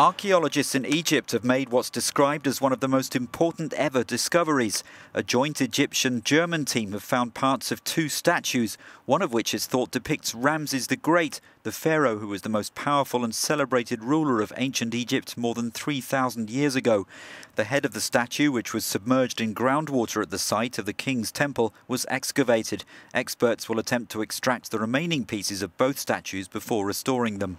Archaeologists in Egypt have made what's described as one of the most important ever discoveries. A joint Egyptian German team have found parts of two statues, one of which is thought depicts Ramses the Great, the pharaoh who was the most powerful and celebrated ruler of ancient Egypt more than 3,000 years ago. The head of the statue, which was submerged in groundwater at the site of the king's temple, was excavated. Experts will attempt to extract the remaining pieces of both statues before restoring them.